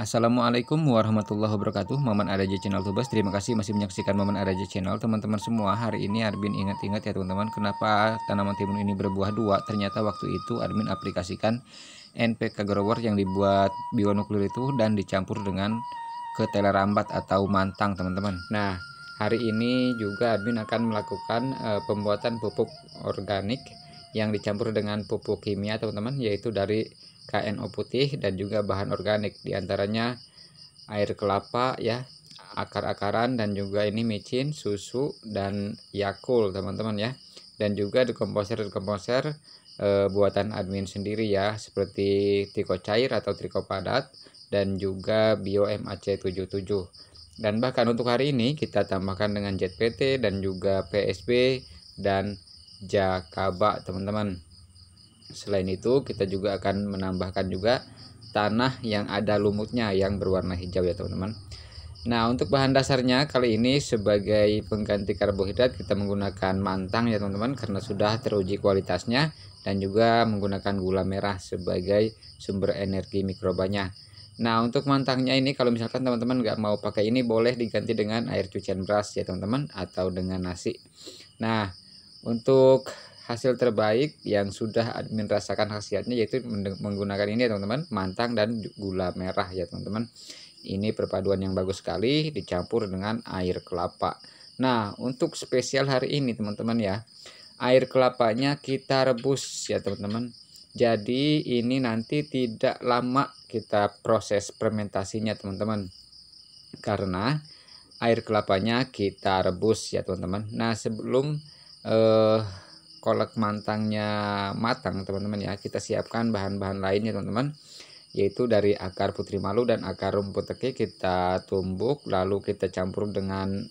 Assalamualaikum warahmatullahi wabarakatuh Maman Araja Channel Tubas Terima kasih masih menyaksikan Maman Araja Channel Teman-teman semua hari ini Arbin ingat-ingat ya teman-teman Kenapa tanaman timun ini berbuah dua Ternyata waktu itu Armin aplikasikan NPK grower yang dibuat bionuklir itu Dan dicampur dengan ketela rambat atau mantang teman-teman Nah hari ini juga Armin akan melakukan uh, pembuatan pupuk organik Yang dicampur dengan pupuk kimia teman-teman Yaitu dari KNO putih dan juga bahan organik diantaranya air kelapa ya akar-akaran dan juga ini micin susu dan yakul teman-teman ya dan juga dekomposer-dekomposer e, buatan admin sendiri ya seperti triko cair atau triko padat dan juga bio MAC77 dan bahkan untuk hari ini kita tambahkan dengan JPT dan juga PSB dan Jakaba teman-teman Selain itu, kita juga akan menambahkan juga tanah yang ada lumutnya yang berwarna hijau ya teman-teman. Nah, untuk bahan dasarnya kali ini sebagai pengganti karbohidrat kita menggunakan mantang ya teman-teman karena sudah teruji kualitasnya dan juga menggunakan gula merah sebagai sumber energi mikrobanya. Nah, untuk mantangnya ini kalau misalkan teman-teman nggak mau pakai ini boleh diganti dengan air cucian beras ya teman-teman atau dengan nasi. Nah, untuk hasil terbaik yang sudah admin rasakan khasiatnya yaitu menggunakan ini ya teman-teman mantang dan gula merah ya teman-teman ini perpaduan yang bagus sekali dicampur dengan air kelapa nah untuk spesial hari ini teman-teman ya air kelapanya kita rebus ya teman-teman jadi ini nanti tidak lama kita proses fermentasinya teman-teman karena air kelapanya kita rebus ya teman-teman nah sebelum eh, kolak mantangnya matang teman-teman ya kita siapkan bahan-bahan lainnya teman-teman yaitu dari akar putri malu dan akar rumput teki kita tumbuk lalu kita campur dengan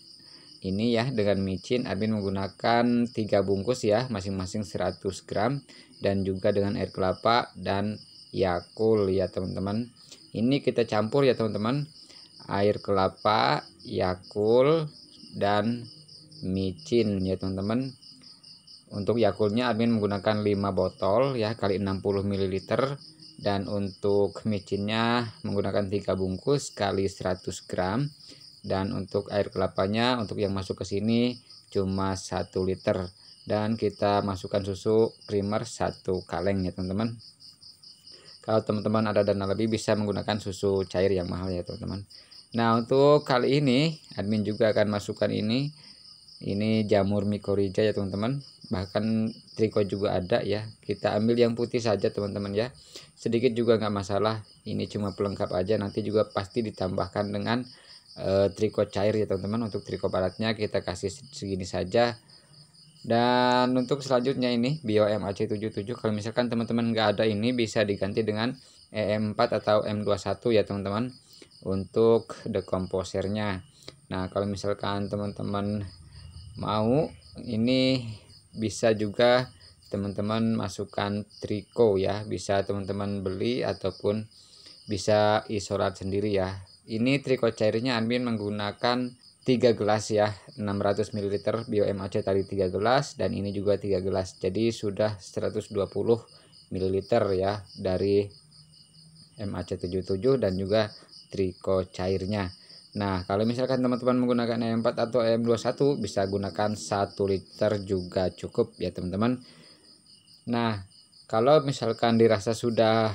ini ya dengan micin admin menggunakan tiga bungkus ya masing-masing 100 gram dan juga dengan air kelapa dan yakul ya teman-teman ini kita campur ya teman-teman air kelapa yakul dan micin ya teman-teman untuk Yakultnya admin menggunakan 5 botol ya kali 60 ml dan untuk micinnya menggunakan 3 bungkus kali 100 gram dan untuk air kelapanya untuk yang masuk ke sini cuma 1 liter dan kita masukkan susu creamer 1 kaleng ya teman-teman kalau teman-teman ada dana lebih bisa menggunakan susu cair yang mahal ya teman-teman nah untuk kali ini admin juga akan masukkan ini ini jamur mikorija ya teman-teman bahkan triko juga ada ya kita ambil yang putih saja teman-teman ya sedikit juga nggak masalah ini cuma pelengkap aja nanti juga pasti ditambahkan dengan e, eh, triko cair ya teman-teman untuk triko baratnya kita kasih segini saja dan untuk selanjutnya ini bio MAC77 kalau misalkan teman-teman nggak ada ini bisa diganti dengan e EM4 atau M21 ya teman-teman untuk dekomposernya nah kalau misalkan teman-teman mau ini bisa juga teman-teman masukkan triko ya bisa teman-teman beli ataupun bisa isolat sendiri ya ini triko cairnya admin menggunakan 3 gelas ya 600 ml BioMAC tadi 3 gelas dan ini juga 3 gelas jadi sudah 120 ml ya dari MAC77 dan juga triko cairnya Nah, kalau misalkan teman-teman menggunakan m 4 atau ayam 21 bisa gunakan 1 liter juga cukup ya teman-teman. Nah, kalau misalkan dirasa sudah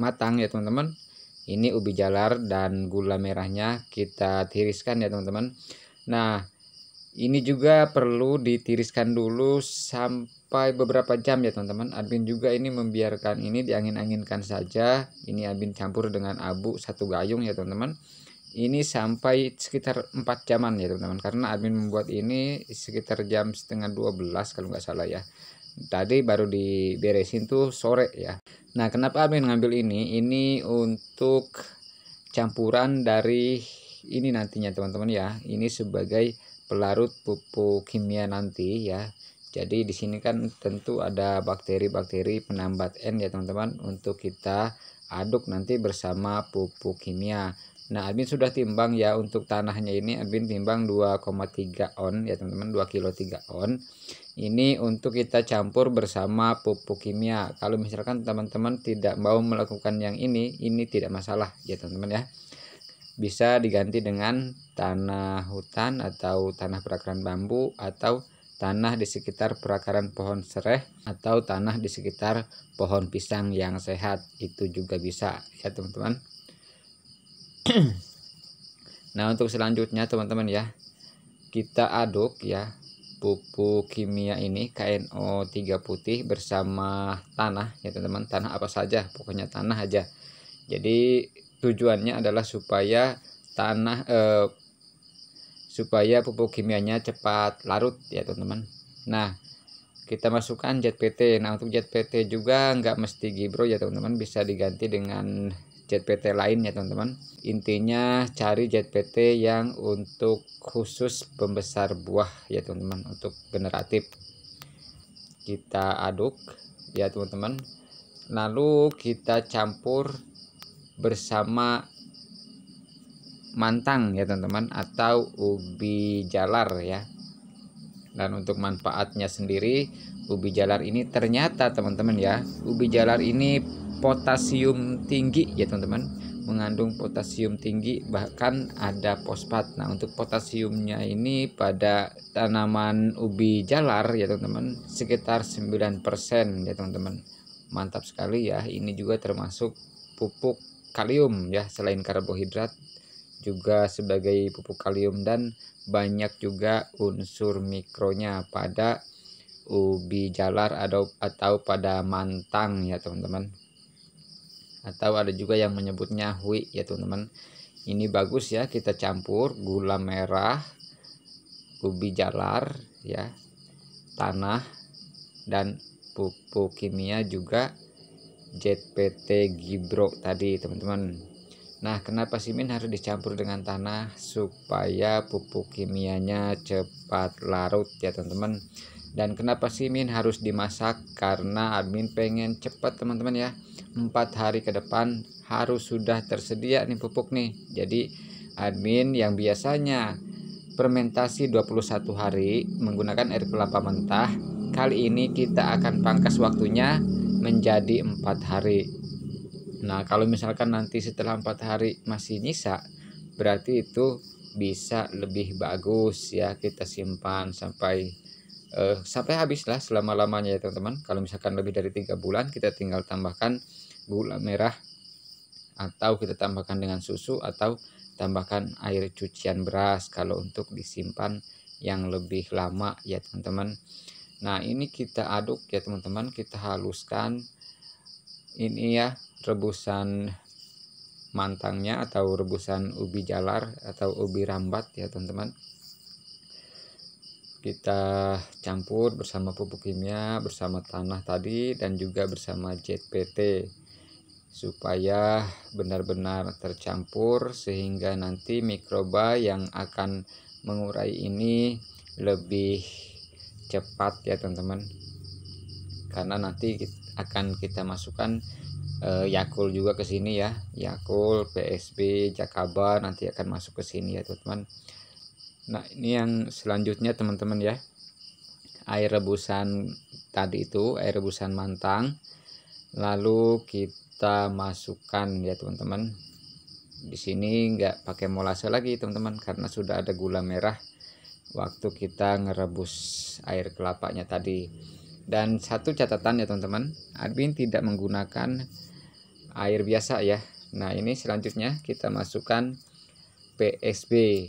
matang ya teman-teman, ini ubi jalar dan gula merahnya kita tiriskan ya teman-teman. Nah, ini juga perlu ditiriskan dulu sampai beberapa jam ya teman-teman. Admin juga ini membiarkan ini diangin-anginkan saja. Ini admin campur dengan abu satu gayung ya teman-teman ini sampai sekitar 4 jaman ya teman-teman karena admin membuat ini sekitar jam setengah 12 kalau nggak salah ya tadi baru diberesin tuh sore ya nah kenapa admin ngambil ini ini untuk campuran dari ini nantinya teman-teman ya ini sebagai pelarut pupuk kimia nanti ya jadi di sini kan tentu ada bakteri-bakteri penambat N ya teman-teman untuk kita aduk nanti bersama pupuk kimia Nah, admin sudah timbang ya untuk tanahnya ini admin timbang 2,3 on ya teman-teman, 2 kilo 3 on. Ini untuk kita campur bersama pupuk kimia. Kalau misalkan teman-teman tidak mau melakukan yang ini, ini tidak masalah ya teman-teman ya. Bisa diganti dengan tanah hutan atau tanah perakaran bambu atau tanah di sekitar perakaran pohon sereh atau tanah di sekitar pohon pisang yang sehat itu juga bisa ya teman-teman. nah untuk selanjutnya teman-teman ya kita aduk ya pupuk kimia ini KNO3 putih bersama tanah ya teman-teman tanah apa saja pokoknya tanah aja jadi tujuannya adalah supaya tanah eh, supaya pupuk kimianya cepat larut ya teman-teman nah kita masukkan JPT nah untuk JPT juga nggak mesti gibro ya teman-teman bisa diganti dengan JPT lain ya teman-teman intinya cari JPT yang untuk khusus pembesar buah ya teman-teman untuk generatif kita aduk ya teman-teman lalu kita campur bersama mantang ya teman-teman atau ubi jalar ya dan untuk manfaatnya sendiri ubi jalar ini ternyata teman-teman ya ubi jalar ini potasium tinggi ya teman-teman mengandung potasium tinggi bahkan ada fosfat. Nah, untuk potasiumnya ini pada tanaman ubi jalar ya teman-teman sekitar 9% ya teman-teman. Mantap sekali ya. Ini juga termasuk pupuk kalium ya selain karbohidrat juga sebagai pupuk kalium dan banyak juga unsur mikronya pada ubi jalar atau pada mantang ya teman-teman atau ada juga yang menyebutnya hui ya teman-teman ini bagus ya kita campur gula merah ubi jalar ya tanah dan pupuk kimia juga jpt Gibro tadi teman-teman Nah kenapa simin harus dicampur dengan tanah supaya pupuk kimianya cepat larut ya teman-teman dan kenapa sih Min harus dimasak? Karena admin pengen cepat teman-teman ya. empat hari ke depan harus sudah tersedia nih pupuk nih. Jadi admin yang biasanya fermentasi 21 hari menggunakan air kelapa mentah, kali ini kita akan pangkas waktunya menjadi empat hari. Nah, kalau misalkan nanti setelah empat hari masih nyisa, berarti itu bisa lebih bagus ya kita simpan sampai uh, sampai habislah selama-lamanya ya teman-teman kalau misalkan lebih dari tiga bulan kita tinggal tambahkan gula merah atau kita tambahkan dengan susu atau tambahkan air cucian beras kalau untuk disimpan yang lebih lama ya teman-teman nah ini kita aduk ya teman-teman kita haluskan ini ya rebusan mantangnya atau rebusan ubi jalar atau ubi rambat ya teman-teman kita campur bersama pupuk kimia bersama tanah tadi dan juga bersama JPT supaya benar-benar tercampur sehingga nanti mikroba yang akan mengurai ini lebih cepat ya teman-teman karena nanti akan kita masukkan e, Yakul juga ke sini ya Yakul, PSB, Jakaba nanti akan masuk ke sini ya teman-teman nah ini yang selanjutnya teman-teman ya air rebusan tadi itu air rebusan mantang lalu kita masukkan ya teman-teman di sini nggak pakai molase lagi teman-teman karena sudah ada gula merah waktu kita ngerebus air kelapanya tadi dan satu catatan ya teman-teman admin tidak menggunakan air biasa ya nah ini selanjutnya kita masukkan PSB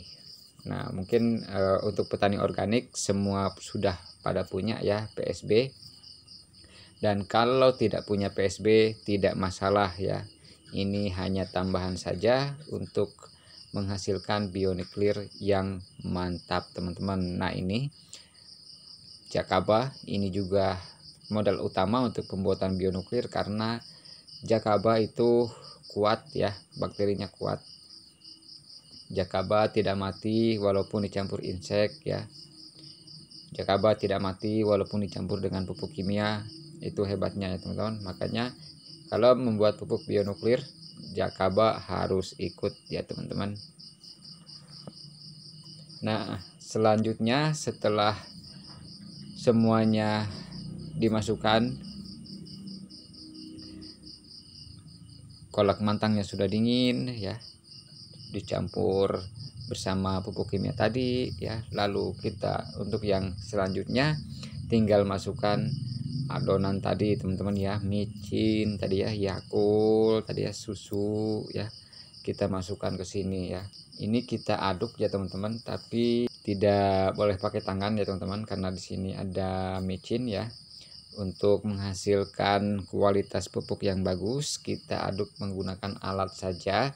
Nah, mungkin e, untuk petani organik semua sudah pada punya ya PSB. Dan kalau tidak punya PSB tidak masalah ya. Ini hanya tambahan saja untuk menghasilkan nuklir yang mantap teman-teman. Nah, ini Jakaba ini juga modal utama untuk pembuatan bionuklir karena Jakaba itu kuat ya, bakterinya kuat Jakaba tidak mati walaupun dicampur insek ya. Jakaba tidak mati walaupun dicampur dengan pupuk kimia. Itu hebatnya ya teman-teman. Makanya kalau membuat pupuk bionuklir Jakaba harus ikut ya teman-teman. Nah, selanjutnya setelah semuanya dimasukkan kolak mantangnya sudah dingin ya dicampur bersama pupuk kimia tadi ya lalu kita untuk yang selanjutnya tinggal masukkan adonan tadi teman-teman ya micin tadi ya yakul tadi ya susu ya kita masukkan ke sini ya ini kita aduk ya teman-teman tapi tidak boleh pakai tangan ya teman-teman karena di sini ada micin ya untuk menghasilkan kualitas pupuk yang bagus kita aduk menggunakan alat saja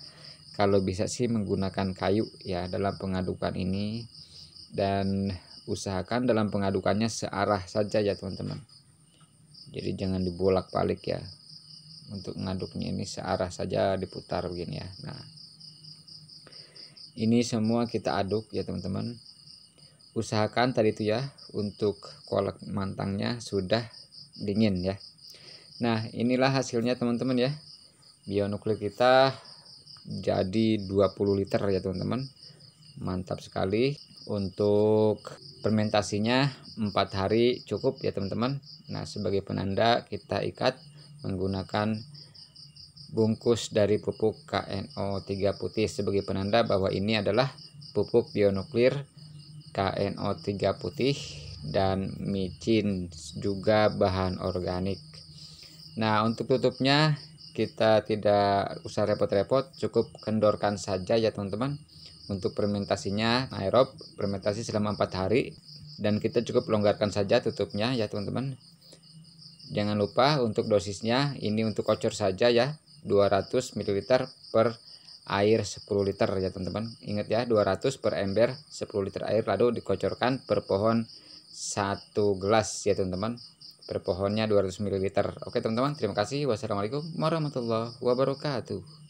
kalau bisa sih menggunakan kayu ya dalam pengadukan ini dan usahakan dalam pengadukannya searah saja ya teman-teman jadi jangan dibolak-balik ya untuk mengaduknya ini searah saja diputar begini ya nah ini semua kita aduk ya teman-teman usahakan tadi itu ya untuk kolak mantangnya sudah dingin ya nah inilah hasilnya teman-teman ya bionuklir kita jadi 20 liter ya teman-teman mantap sekali untuk fermentasinya 4 hari cukup ya teman-teman nah sebagai penanda kita ikat menggunakan bungkus dari pupuk KNO3 putih sebagai penanda bahwa ini adalah pupuk bionuklir KNO3 putih dan micin juga bahan organik nah untuk tutupnya kita tidak usah repot-repot cukup kendorkan saja ya teman-teman untuk fermentasinya nah, aerob fermentasi selama empat hari dan kita cukup longgarkan saja tutupnya ya teman-teman jangan lupa untuk dosisnya ini untuk kocor saja ya 200 ml per air 10 liter ya teman-teman ingat ya 200 per ember 10 liter air lalu dikocorkan per pohon satu gelas ya teman-teman per pohonnya 200 ml. Oke teman-teman, terima kasih. Wassalamualaikum warahmatullahi wabarakatuh.